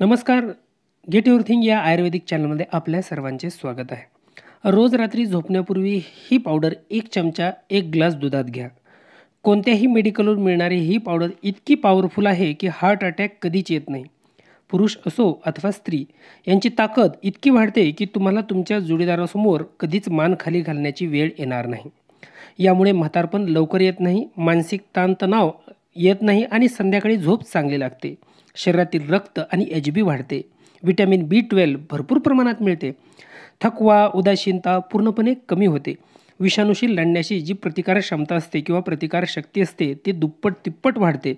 नमस्कार get your thing या आयुर्वेदिक चॅनलमध्ये आपल्या सर्वांचे स्वागत आहे रोज रात्री झोपण्यापूर्वी ही पावडर एक चमचा एक ग्लास दुधात घ्या कोणत्याही मेडिकलवर मिळणारी ही पावडर इतकी पॉवरफुल आहे की हार्ट अटॅक कधीच येत नाही पुरुष असो अथवा स्त्री यांची ताकद इतकी वाढते की तुम्हाला तुमच्या जोडीदारासमोर कधीच मान खाली घालण्याची वेळ येणार नाही यामुळे म्हातारपण लवकर येत नाही मानसिक ताणतणाव येत नाही आणि संध्याकाळी झोप चांगली लागते शरीरातील रक्त आणि एच बी वाढते विटॅमिन बी ट्वेल्व भरपूर प्रमाणात मिळते थकवा उदासीनता पूर्णपणे कमी होते विषाणूशी लढण्याची जी प्रतिकार क्षमता असते किंवा प्रतिकार शक्ती असते ती दुप्पट तिप्पट वाढते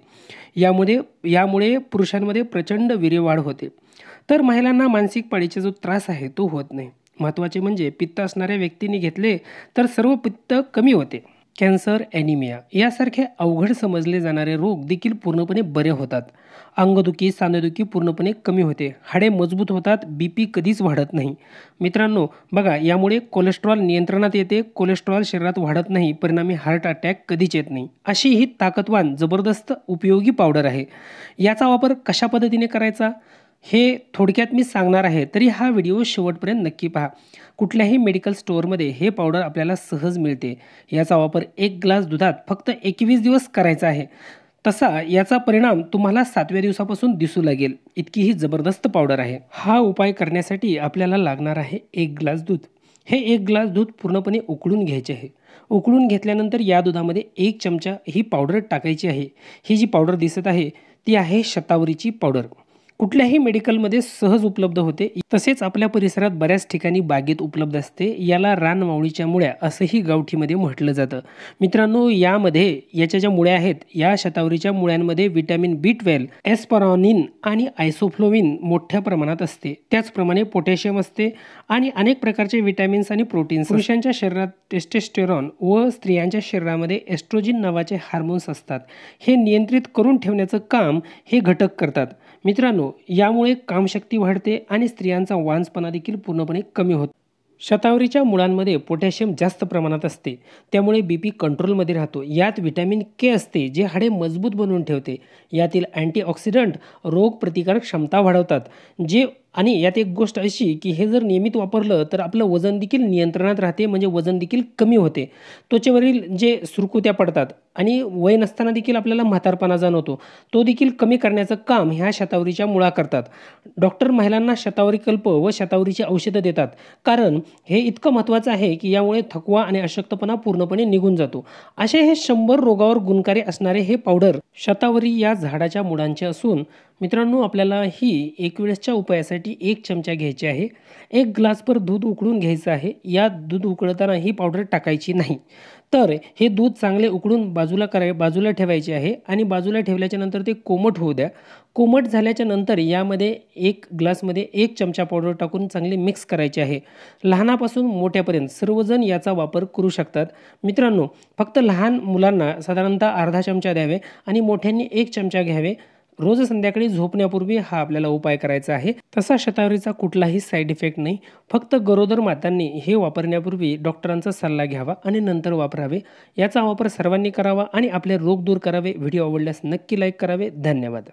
यामध्ये यामुळे पुरुषांमध्ये प्रचंड विरेवाढ होते तर महिलांना मानसिक पाळीचा जो त्रास आहे तो होत नाही महत्त्वाचे म्हणजे पित्त असणाऱ्या व्यक्तींनी घेतले तर सर्व पित्त कमी होते कॅन्सर ॲनिमिया यासारखे अवघड समजले जाणारे रोग देखील पूर्णपणे बरे होतात अंगदुखी सांधेदुखी पूर्णपणे कमी होते हाडे मजबूत होतात बी पी कधीच वाढत नाही मित्रांनो बघा यामुळे कोलेस्ट्रॉल नियंत्रणात येते कोलेस्ट्रॉल शरीरात वाढत नाही परिणामी हार्ट अटॅक कधीच येत नाही अशी ही ताकदवान जबरदस्त उपयोगी पावडर आहे याचा वापर कशा पद्धतीने करायचा हे थोडक्यात मी सांगणार आहे तरी हा व्हिडिओ शेवटपर्यंत नक्की पहा कुठल्याही मेडिकल स्टोअरमध्ये हे पावडर आपल्याला सहज मिळते याचा वापर एक ग्लास दुधात फक्त एकवीस दिवस करायचा आहे तसा याचा परिणाम तुम्हाला सातव्या दिवसापासून दिसू लागेल इतकी ही जबरदस्त पावडर आहे हा उपाय करण्यासाठी आपल्याला लागणार आहे एक ग्लास दूध हे एक ग्लास दूध पूर्णपणे उकळून घ्यायचे आहे उकळून घेतल्यानंतर या दुधामध्ये एक चमचा ही पावडर टाकायची आहे ही जी पावडर दिसत आहे ती आहे शतावरीची पावडर कुठल्याही मेडिकलमध्ये सहज उपलब्ध होते तसेच आपल्या परिसरात बऱ्याच ठिकाणी बागेत उपलब्ध असते याला रानमावळीच्या मुळ्या असंही गावठीमध्ये म्हटलं जातं मित्रांनो यामध्ये याच्या ज्या मुळ्या आहेत या शतावरीच्या मुळ्यांमध्ये व्हिटॅमिन बी ट्वेल्व एस्परॉनिन आणि आयसोफ्लोविन मोठ्या प्रमाणात असते त्याचप्रमाणे पोटॅशियम असते आणि अनेक प्रकारचे व्हिटॅमिन्स आणि प्रोटीन्स पुरुषांच्या शरीरात टेस्टेस्टेरॉन व स्त्रियांच्या शरीरामध्ये एस्ट्रोजिन नावाचे हार्मोन्स असतात हे नियंत्रित करून ठेवण्याचं काम हे घटक करतात मित्रांनो यामुळे कामशक्ती वाढते आणि स्त्रियांचा वांसपणा देखील पूर्णपणे कमी होतो शतावरीच्या मुळांमध्ये पोटॅशियम जास्त प्रमाणात असते त्यामुळे बी पी कंट्रोलमध्ये राहतो यात व्हिटॅमिन के असते जे हाडे मजबूत बनवून ठेवते यातील अँटीऑक्सिडंट रोगप्रतिकारक क्षमता वाढवतात जे आणि यात एक गोष्ट अशी की हे जर नियमित वापरलं तर आपलं वजन देखील नियंत्रणात राहते म्हणजे वजन देखील कमी होते त्वचेवरील जे सुरकुत्या पडतात आणि वय नसताना देखील आपल्याला म्हातारपणा जाणवतो तो देखील कमी करण्याचं काम ह्या शतावरीच्या मुळा करतात डॉक्टर महिलांना शतावरी कल्प व शतावरीची औषधं देतात कारण हे इतकं महत्त्वाचं आहे की यामुळे थकवा आणि अशक्तपणा पूर्णपणे निघून जातो असे हे शंभर रोगावर गुणकारी असणारे हे पावडर शतावरी या झाडाच्या मुळांचे असून मित्रांनो आपल्याला ही एक वेळेसच्या उपायासाठी एक चमचा घ्यायची आहे एक ग्लासभर दूध उकळून घ्यायचं आहे यात दूध उकळताना ही पावडर टाकायची नाही तर हे दूध चांगले उकळून बाजूला कराय बाजूला ठेवायचे आहे आणि बाजूला ठेवल्याच्यानंतर ते कोमट होऊ द्या कोमट झाल्याच्या नंतर यामध्ये एक ग्लासमध्ये एक चमचा पावडर टाकून चांगले मिक्स करायचे आहे लहानापासून मोठ्यापर्यंत सर्वजण याचा वापर करू शकतात मित्रांनो फक्त लहान मुलांना साधारणतः अर्धा चमचा द्यावे आणि मोठ्यांनी एक चमचा घ्यावे रोज संध्याकाळी झोपण्यापूर्वी हा आपल्याला उपाय करायचा आहे तसा शतावरीचा कुठलाही साईड इफेक्ट नाही फक्त गरोदर मातांनी हे वापरण्यापूर्वी डॉक्टरांचा सल्ला घ्यावा आणि नंतर वापरावे याचा वापर सर्वांनी करावा आणि आपले रोग दूर करावे व्हिडिओ आवडल्यास नक्की लाईक करावे धन्यवाद